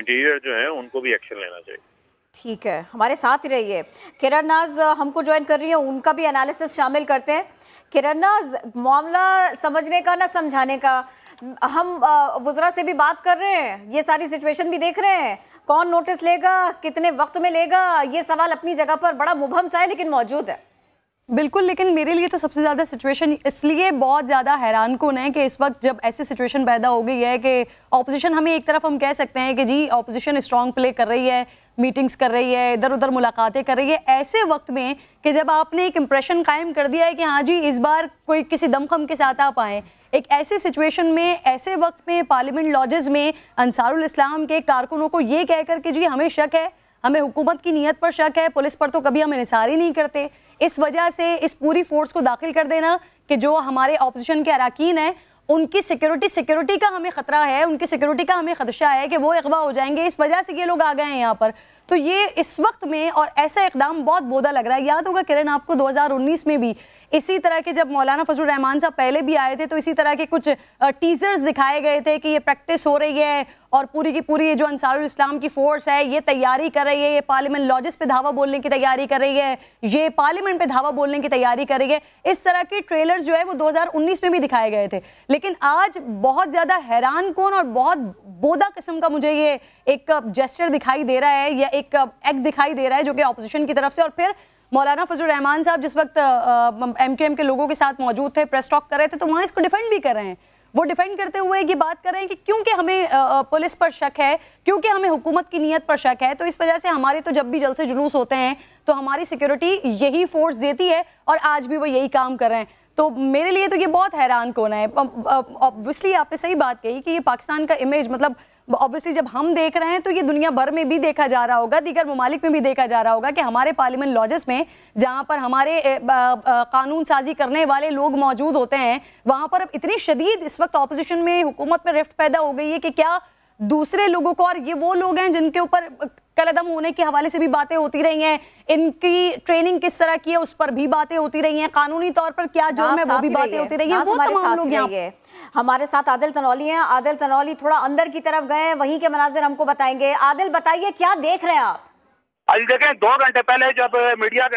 interior जो है उनको भी एक्शन लेना चाहिए ठीक है हमारे साथ ही रहिए किरण नाज हमको ज्वाइन कर रही है उनका भी एनालिसिस शामिल करते हैं किरण नाज मामला समझने का ना समझाने का हम वजरा से भी बात कर रहे हैं ये सारी सिचुएशन भी देख रहे हैं कौन नोटिस लेगा कितने वक्त में लेगा ये सवाल अपनी जगह पर बड़ा मुभम सा है लेकिन मौजूद है बिल्कुल लेकिन मेरे लिए तो सबसे ज़्यादा सिचुएशन इसलिए बहुत ज़्यादा हैरान कौन है कि इस वक्त जब ऐसी सिचुएशन पैदा हो गई है कि ऑपोजिशन हमें एक तरफ हम कह सकते हैं कि जी ऑपोजिशन स्ट्रॉन्ग प्ले कर रही है मीटिंग्स कर रही है इधर उधर मुलाकातें कर रही है ऐसे वक्त में कि जब आपने एक इम्प्रेशन कायम कर दिया है कि हाँ जी इस बार कोई किसी दमखम के साथ आ पाएँ एक ऐसे सिचुएशन में ऐसे वक्त में पार्लियामेंट लॉजेज में अंसारुल इस्लाम के कारकुनों को ये कहकर कि जी हमें शक है हमें हुकूमत की नीयत पर शक है पुलिस पर तो कभी हम इसार ही नहीं करते इस वजह से इस पूरी फोर्स को दाखिल कर देना कि जो हमारे ऑपोजिशन के अरकान हैं उनकी सिक्योरिटी सिक्योरिटी का हमें ख़तरा है उनकी सिक्योरिटी का हमें खदशा है कि वो अगवा हो जाएंगे इस वजह से ये लोग आ गए हैं यहाँ पर तो ये इस वक्त में और ऐसा इकदाम बहुत बोधा लग रहा है याद होगा किरण आपको 2019 में भी इसी तरह के जब मौलाना फजल रहमान साहब पहले भी आए थे तो इसी तरह के कुछ टीजर्स दिखाए गए थे कि ये प्रैक्टिस हो रही है और पूरी की पूरी ये जो अंसारुल इस्लाम की फोर्स है ये तैयारी कर रही है ये पार्लियामेंट लॉजिस पे धावा बोलने की तैयारी कर रही है ये पार्लियामेंट पे धावा बोलने की तैयारी कर रही है इस तरह के ट्रेलर्स जो है वो 2019 में भी दिखाए गए थे लेकिन आज बहुत ज़्यादा हैरान कौन और बहुत बोदा किस्म का मुझे ये एक जेस्टर दिखाई दे रहा है या एक एक्ट दिखाई दे रहा है जो कि अपोजिशन की तरफ से और फिर मौलाना फजल रहमान साहब जिस वक्त एम के एम के लोगों के साथ मौजूद थे प्रेस टॉक कर रहे थे तो वहाँ इसको डिफेंड भी कर रहे हैं वो डिफेंड करते हुए ये बात कर रहे हैं कि क्योंकि हमें पुलिस पर शक है क्योंकि हमें हुकूमत की नीयत पर शक है तो इस वजह से हमारे तो जब भी जलसे जुलूस होते हैं तो हमारी सिक्योरिटी यही फोर्स देती है और आज भी वो यही काम कर रहे हैं तो मेरे लिए तो ये बहुत हैरान कौन है ऑब्वियसली आपने सही बात कही कि ये पाकिस्तान का इमेज मतलब ऑब्वियसली जब हम देख रहे हैं तो ये दुनिया भर में भी देखा जा रहा होगा दीगर ममालिक में भी देखा जा रहा होगा कि हमारे पार्लियामेंट लॉजेस में जहाँ पर हमारे कानून साजी करने वाले लोग मौजूद होते हैं वहाँ पर अब इतनी शदीद इस वक्त अपोजिशन में हुकूमत में रिफ्ट पैदा हो गई है कि क्या दूसरे लोगों को और ये वो लोग हैं जिनके ऊपर अदम होने के हवाले से भी बातें होती रही हैं इनकी ट्रेनिंग किस तरह की है उस पर भी बातें होती रही हैं कानूनी तौर पर क्या जो हाँ, है वो भी बातें होती रही हैं हाँ, वो तमाम लोग यहाँ हमारे साथ आदिल तनौली हैं आदिल तनौली थोड़ा अंदर की तरफ गए हैं वहीं के मनाजिर हमको बताएंगे आदिल बताइए क्या देख रहे हैं आप आज देखें दो घंटे पहले जब मीडिया